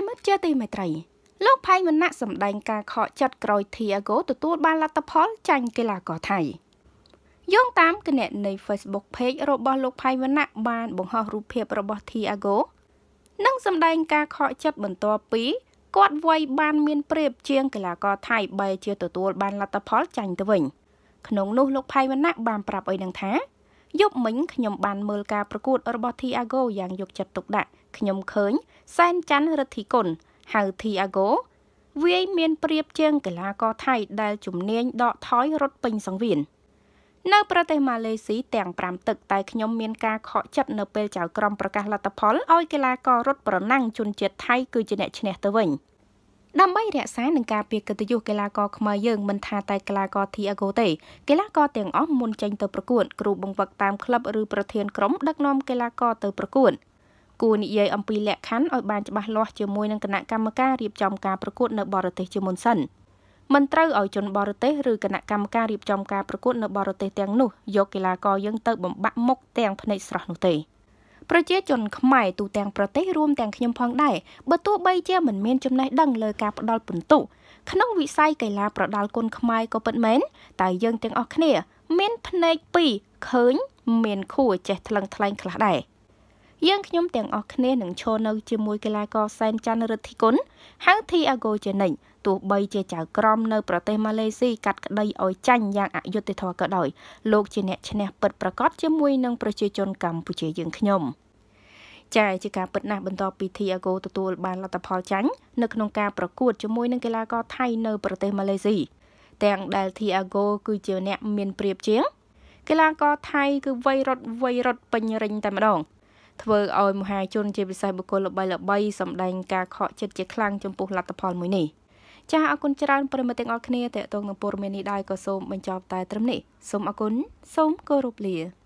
រិមិត្តជាទីមេត្រី លោកផៃមណៈសម្ដែងការខកចិត្តក្រោយ Thiago ទទួលបានលទ្ធផលចាញ់កីឡាករថៃយោងតាមគណនី Facebook Page របស់លោកផៃវណ្ណៈបានបង្ហោះរូបភាពរបស់ Thiago និងសម្ដែងការខកចិត្តបន្ទាប់ពីគាត់វ័យបានមានប្រៀបជាងកីឡាករថៃបែជាទទួល បានលទ្ធផលចាញ់ទៅវិញ ក្នុងនោះលោកផៃវណ្ណៈបានប្រាប់ឲ្យដឹងថាយប់មិញខ្ញុំបានមើលការប្រកួតរបស់ Thiago យ៉ាងយកចិត្តទុកដាក់ខ្ញុំឃើញ សែនច័ន្ទរិទ្ធីគុណហៅ Thiago វាយមានប្រៀបជាងកីឡាករថៃដែលជំនាញដកថយ រត់ពេញសង្វៀននៅប្រទេសម៉ាឡេស៊ីទាំង5ទឹកតែខ្ញុំមានការខកចិត្តនៅពេលចៅក្រមប្រកាសលទ្ធផលឲ្យកីឡាកររត់ប្រណាំងជនជាតិថៃ គឺជាអ្នកឈ្នះទៅវិញដើម្បីរក្សានឹងការពារកិត្តិយសកីឡាករខ្មែរយើងមិនថាតែកីឡាករ Thiago ទេកីឡាករទាំងអស់មុនចេញទៅប្រកួតគ្រូបង្វឹកតាមក្លឹបឬប្រធានក្រុមដឹកនាំកីឡាករទៅប្រកួតគួរនិយាយអំពីលក្ខខណ្ឌឲ្យបានច្បាស់លាស់ជាមួយនឹងគណៈកម្មការរៀបចំការប្រកួតនៅបរទេសជាមុនសិនមិនត្រូវឲ្យជនបរទេសឬគណៈកម្មការរៀបចំការប្រកួតនៅបរទេសទាំងនោះយកកីឡាករយើងទៅបំបាក់មុខទាំងភ្នែកស្រស់នោះទេ។ប្រជាជនខ្មែរទូទាំងប្រទេសរួមទាំងខ្ញុំផងដែរបើទោះបីជាមិនមានចំណេះដឹងលើការផ្ដល់ពិន្ទុក្នុងវិស័យកីឡាប្រដាល់គុនខ្មែរក៏ពិតមែនតែយើងទាំងអស់គ្នា មានភ្នែកពីរឃើញមានខួរចេះថ្លឹងថ្លែងខ្លះដែរយើងខ្ញុំទាំងអស់គ្នានឹងឈរនៅ ជាមួយកីឡាករសែនច័ន្ទរិទ្ធីគុណហៅ Thiago Janic ទោះបីជាចៅក្រមនៅប្រទេសម៉ាឡេស៊ីកាត់ក្តីឲ្យចាញ់យ៉ាងអយុត្តិធម៌ក៏ដោយលោកជាអ្នកឈ្នះពិតប្រាកដជាមួយនឹងប្រជាជនកម្ពុជាយើងខ្ញុំចាជាការពិតណាស់បន្ទាប់ពី Thiago ទទួលបានលទ្ធផលចាញ់នៅក្នុងការប្រកួតជាមួយនឹងកីឡាករថៃនៅប្រទេសម៉ាឡេស៊ីទាំងដែល Thiago គឺជាអ្នកមានប្រៀបជាងកីឡាករថៃគឺវ័យរត់វ័យរត់ពេញរិញតែម្ដង ធ្វើឲ្យមហាជនជាពិសេសបុគ្គលល្បីល្បីសម្ដែងការខកចិត្តជាខ្លាំងចំពោះលទ្ធផលមួយនេះ។ចាអរគុណច្រើនប្រិមត្តទាំងអស់គ្នាតេតងនឹងព័ត៌មាននេះដែរក៏សូមបញ្ចប់តែត្រឹមនេះសូមអរគុណសូមគោរពលា